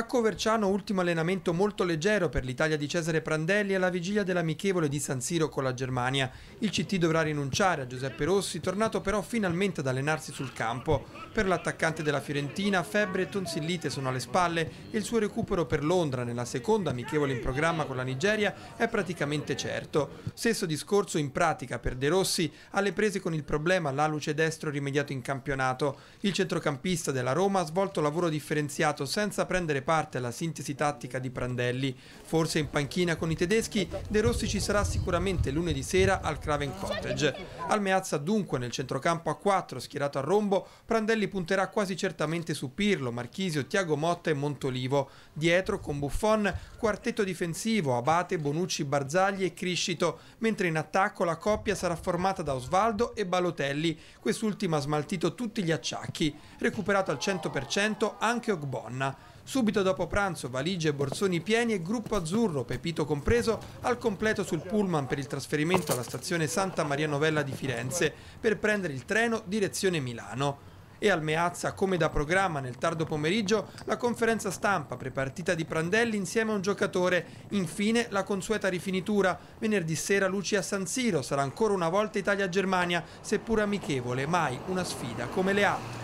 A Coverciano ultimo allenamento molto leggero per l'Italia di Cesare Prandelli alla vigilia dell'amichevole di San Siro con la Germania. Il CT dovrà rinunciare a Giuseppe Rossi, tornato però finalmente ad allenarsi sul campo. Per l'attaccante della Fiorentina febbre e tonsillite sono alle spalle e il suo recupero per Londra nella seconda amichevole in programma con la Nigeria è praticamente certo. Stesso discorso in pratica per De Rossi alle prese con il problema l'aluce destro rimediato in campionato. Il centrocampista della Roma ha svolto lavoro differenziato senza prendere parte parte alla sintesi tattica di Prandelli. Forse in panchina con i tedeschi, De Rossi ci sarà sicuramente lunedì sera al Craven Cottage. Al Meazza dunque nel centrocampo a 4 schierato a rombo, Prandelli punterà quasi certamente su Pirlo, Marchisio, Tiago Motta e Montolivo. Dietro con Buffon, quartetto difensivo, Abate, Bonucci, Barzagli e Criscito, mentre in attacco la coppia sarà formata da Osvaldo e Balotelli, quest'ultimo ha smaltito tutti gli acciacchi, recuperato al 100% anche Ogbonna. Subito Subito dopo pranzo, valigie e borsoni pieni e gruppo azzurro, Pepito compreso, al completo sul pullman per il trasferimento alla stazione Santa Maria Novella di Firenze per prendere il treno direzione Milano e al Meazza, come da programma nel tardo pomeriggio, la conferenza stampa prepartita di Prandelli insieme a un giocatore. Infine la consueta rifinitura. Venerdì sera luci a San Siro, sarà ancora una volta Italia-Germania, seppur amichevole, mai una sfida come le altre.